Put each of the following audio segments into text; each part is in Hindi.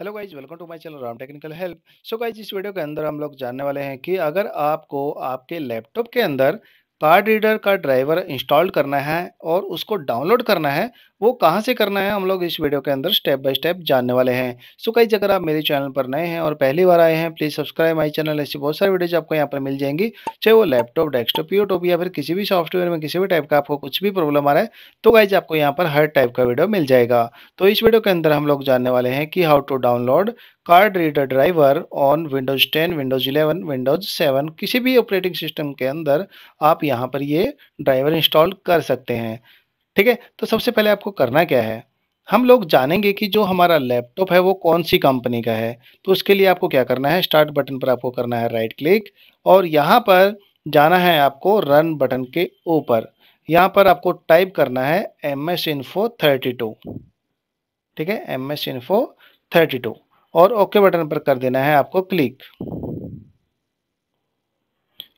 hello guys welcome to my channel Ram technical help so guys इस वीडियो के अंदर हम लोग जानने वाले हैं कि अगर आपको आपके लैपटॉप के अंदर कार्ड रीडर का ड्राइवर इंस्टॉल करना है और उसको डाउनलोड करना है वो कहाँ से करना है हम लोग इस वीडियो के अंदर स्टेप बाय स्टेप जानने वाले हैं सो कई अगर आप मेरे चैनल पर नए हैं और पहली बार आए हैं प्लीज़ सब्सक्राइब माई चैनल ऐसी बहुत सारी वीडियोज आपको यहाँ पर मिल जाएंगी चाहे वो लैपटॉप डेस्कटॉप यूट्यूब या फिर किसी भी सॉफ्टवेयर में किसी भी टाइप का आपको कुछ भी प्रॉब्लम आ रहा है तो गाइज आपको यहाँ पर हर टाइप का वीडियो मिल जाएगा तो इस वीडियो के अंदर हम लोग जानने वाले हैं कि how to download card reader driver on Windows ten Windows eleven Windows seven किसी भी ऑपरेटिंग सिस्टम के अंदर आप यहाँ पर ये ड्राइवर इंस्टॉल कर सकते हैं ठीक है तो सबसे पहले आपको करना क्या है हम लोग जानेंगे कि जो हमारा लैपटॉप है वो कौन सी कंपनी का है तो उसके लिए आपको क्या करना है स्टार्ट बटन पर आपको करना है राइट क्लिक और यहाँ पर जाना है आपको रन बटन के ऊपर यहाँ पर आपको टाइप करना है M S info thirty two ठीक है M S info thirty two और ओके बटन पर कर देना है आपको क्लिक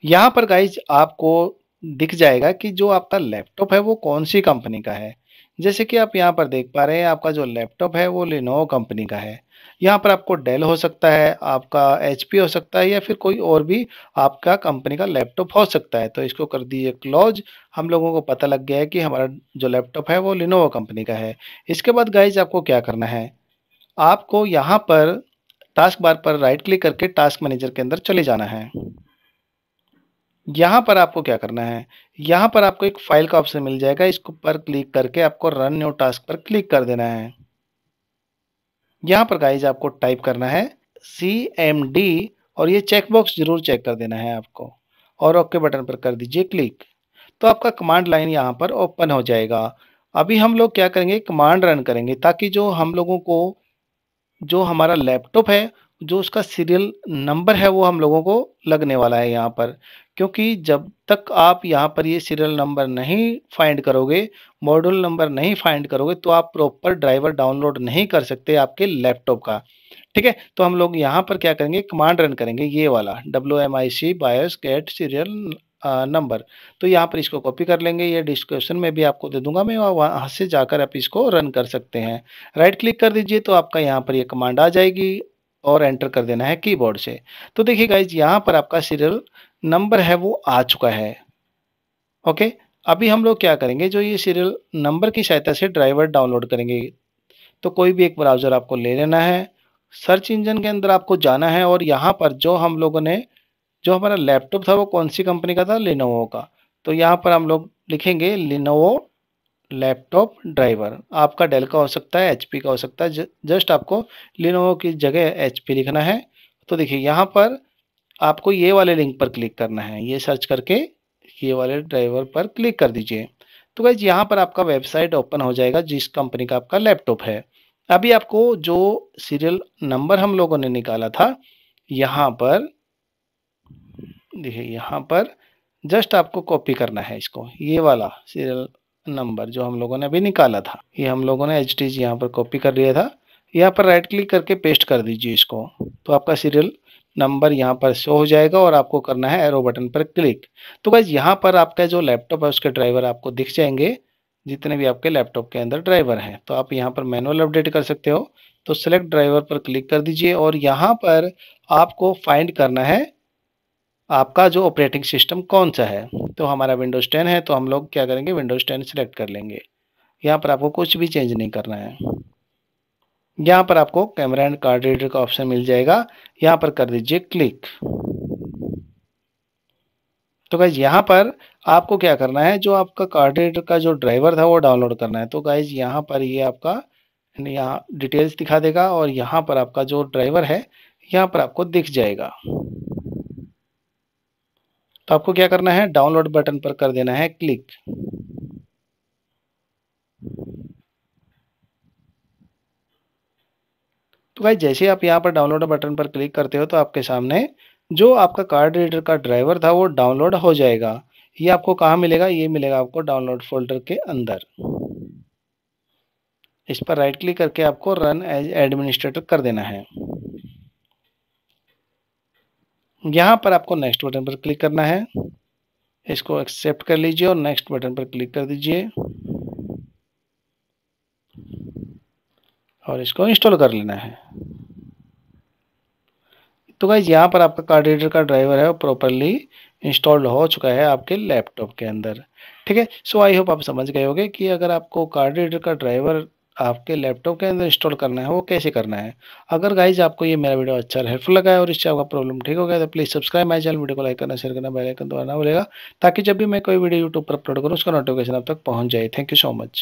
यहाँ पर गाइज आपको दिख जाएगा कि जो आपका लैपटॉप है वो कौन सी कंपनी का है जैसे कि आप यहाँ पर देख पा रहे हैं आपका जो लैपटॉप है वो लिनोवो कंपनी का है यहाँ पर आपको डेल हो सकता है आपका एच हो सकता है या फिर कोई और भी आपका कंपनी का लैपटॉप हो सकता है तो इसको कर दीजिए क्लोज हम लोगों को पता लग गया है कि हमारा जो लैपटॉप है वो लिनोवो कंपनी का है इसके बाद गाइज आपको क्या करना है आपको यहाँ पर टास्क बार पर राइट क्लिक करके टास्क मैनेजर के अंदर चले जाना है यहाँ पर आपको क्या करना है यहाँ पर आपको एक फाइल का ऑप्शन मिल जाएगा इसको पर क्लिक करके आपको रन न्यू टास्क पर क्लिक कर देना है यहाँ पर गाइज आपको टाइप करना है सी एम डी और ये चेकबॉक्स जरूर चेक कर देना है आपको और ओके बटन पर कर दीजिए क्लिक तो आपका कमांड लाइन यहाँ पर ओपन हो जाएगा अभी हम लोग क्या करेंगे कमांड रन करेंगे ताकि जो हम लोगों को जो हमारा लैपटॉप है जो उसका सीरियल नंबर है वो हम लोगों को लगने वाला है यहाँ पर क्योंकि जब तक आप यहाँ पर ये सीरियल नंबर नहीं फाइंड करोगे मॉड्यूल नंबर नहीं फाइंड करोगे तो आप प्रॉपर ड्राइवर डाउनलोड नहीं कर सकते आपके लैपटॉप का ठीक है तो हम लोग यहाँ पर क्या करेंगे कमांड रन करेंगे ये वाला W M I C BIOS get serial number तो यहाँ पर इसको कॉपी कर लेंगे ये डिस्क्रिप्शन में भी आपको दे दूंगा मैं वहाँ से जाकर आप इसको रन कर सकते हैं राइट क्लिक कर दीजिए तो आपका यहाँ पर ये कमांड आ जाएगी और एंटर कर देना है कीबोर्ड से तो देखिए गाइज यहाँ पर आपका सीरियल नंबर है वो आ चुका है ओके अभी हम लोग क्या करेंगे जो ये सीरियल नंबर की सहायता से ड्राइवर डाउनलोड करेंगे तो कोई भी एक ब्राउज़र आपको ले लेना है सर्च इंजन के अंदर आपको जाना है और यहाँ पर जो हम लोगों ने जो हमारा लैपटॉप था वो कौन सी कंपनी का था लिनोवो का तो यहाँ पर हम लोग लिखेंगे लिनोवो लैपटॉप ड्राइवर आपका डेल का हो सकता है एच का हो सकता है जस्ट आपको लिनोवो की जगह एच लिखना है तो देखिए यहाँ पर आपको ये वाले लिंक पर क्लिक करना है ये सर्च करके ये वाले ड्राइवर पर क्लिक कर दीजिए तो भाई यहाँ पर आपका वेबसाइट ओपन हो जाएगा जिस कंपनी का आपका लैपटॉप है अभी आपको जो सीरियल नंबर हम लोगों ने निकाला था यहाँ पर देखिए यहाँ पर जस्ट आपको कॉपी करना है इसको ये वाला सीरियल नंबर जो हम लोगों ने अभी निकाला था ये हम लोगों ने एच टी यहाँ पर कॉपी कर लिया था यहाँ पर राइट क्लिक करके पेस्ट कर दीजिए इसको तो आपका सीरियल नंबर यहाँ पर शो हो जाएगा और आपको करना है एरो बटन पर क्लिक तो बस यहाँ पर आपका जो लैपटॉप है उसके ड्राइवर आपको दिख जाएंगे जितने भी आपके लैपटॉप के अंदर ड्राइवर हैं तो आप यहाँ पर मैनुअल अपडेट कर सकते हो तो सेलेक्ट ड्राइवर पर क्लिक कर दीजिए और यहाँ पर आपको फाइंड करना है आपका जो ऑपरेटिंग सिस्टम कौन सा है तो हमारा विंडोज़ टेन है तो हम लोग क्या करेंगे विंडोज़ टेन सेलेक्ट कर लेंगे यहाँ पर आपको कुछ भी चेंज नहीं करना है यहाँ पर आपको कैमरा एंड कार्ड रीडर का ऑप्शन मिल जाएगा यहाँ पर कर दीजिए क्लिक तो गाइज यहाँ पर आपको क्या करना है जो आपका कार्ड रीडर का जो ड्राइवर था वो डाउनलोड करना है तो गाइज यहाँ पर ये यह आपका यहाँ डिटेल्स दिखा देगा और यहाँ पर आपका जो ड्राइवर है यहाँ पर आपको दिख जाएगा तो आपको क्या करना है डाउनलोड बटन पर कर देना है क्लिक तो भाई जैसे आप यहाँ पर डाउनलोड बटन पर क्लिक करते हो तो आपके सामने जो आपका कार्ड रीडर का ड्राइवर था वो डाउनलोड हो जाएगा ये आपको कहाँ मिलेगा ये मिलेगा आपको डाउनलोड फोल्डर के अंदर इस पर राइट क्लिक करके आपको रन एज एडमिनिस्ट्रेटर कर देना है यहाँ पर आपको नेक्स्ट बटन पर क्लिक करना है इसको एक्सेप्ट कर लीजिए और नेक्स्ट बटन पर क्लिक कर दीजिए और इसको इंस्टॉल कर लेना है तो भाई यहाँ पर आपका कार्ड रीडर का ड्राइवर है वो प्रॉपरली इंस्टॉल्ड हो चुका है आपके लैपटॉप के अंदर ठीक है सो आई होप आप समझ गए होगे कि अगर आपको कार्ड रीडर का ड्राइवर आपके लैपटॉप के अंदर इंस्टॉल करना है वो कैसे करना है अगर गाइज आपको ये मेरा वीडियो अच्छा हेल्पफुल लगा है और इससे आपका प्रॉब्लम ठीक हो गया तो please subscribe my channel video को लाइक करना शेयर करना बेलाइकन दबाना बोलेगा ताकि जब भी मैं कोई वीडियो यूट्यूब पर अपलोड करूँ उसका नोटिफिकेशन आप तक पहुँच जाए थैंक यू सो मच